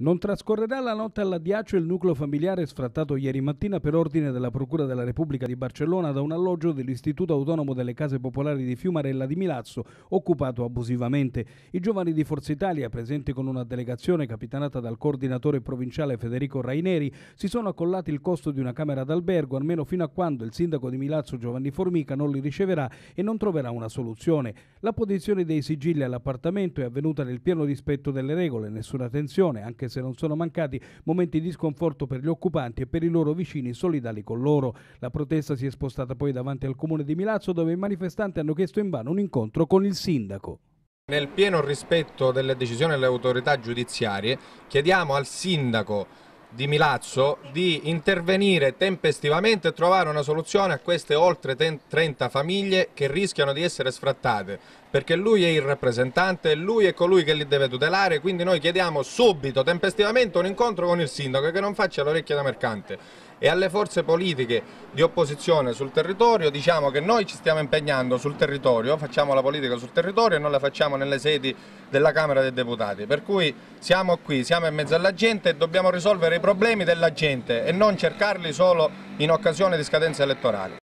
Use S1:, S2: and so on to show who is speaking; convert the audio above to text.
S1: Non trascorrerà la notte all'addiaccio il nucleo familiare sfrattato ieri mattina per ordine della Procura della Repubblica di Barcellona da un alloggio dell'Istituto Autonomo delle Case Popolari di Fiumarella di Milazzo, occupato abusivamente. I giovani di Forza Italia, presenti con una delegazione capitanata dal coordinatore provinciale Federico Raineri, si sono accollati il costo di una camera d'albergo, almeno fino a quando il sindaco di Milazzo Giovanni Formica non li riceverà e non troverà una soluzione. La posizione dei sigilli all'appartamento è avvenuta nel pieno rispetto delle regole, nessuna tensione, anche se non sono mancati momenti di sconforto per gli occupanti e per i loro vicini solidali con loro. La protesta si è spostata poi davanti al comune di Milazzo dove i manifestanti hanno chiesto invano un incontro con il sindaco.
S2: Nel pieno rispetto delle decisioni delle autorità giudiziarie chiediamo al sindaco di Milazzo di intervenire tempestivamente e trovare una soluzione a queste oltre 30 famiglie che rischiano di essere sfrattate perché lui è il rappresentante, lui è colui che li deve tutelare quindi noi chiediamo subito tempestivamente un incontro con il sindaco che non faccia l'orecchia da mercante e alle forze politiche di opposizione sul territorio diciamo che noi ci stiamo impegnando sul territorio, facciamo la politica sul territorio e non la facciamo nelle sedi della Camera dei Deputati, per cui siamo qui, siamo in mezzo alla gente e dobbiamo risolvere i problemi della gente e non cercarli solo in occasione di scadenze elettorali.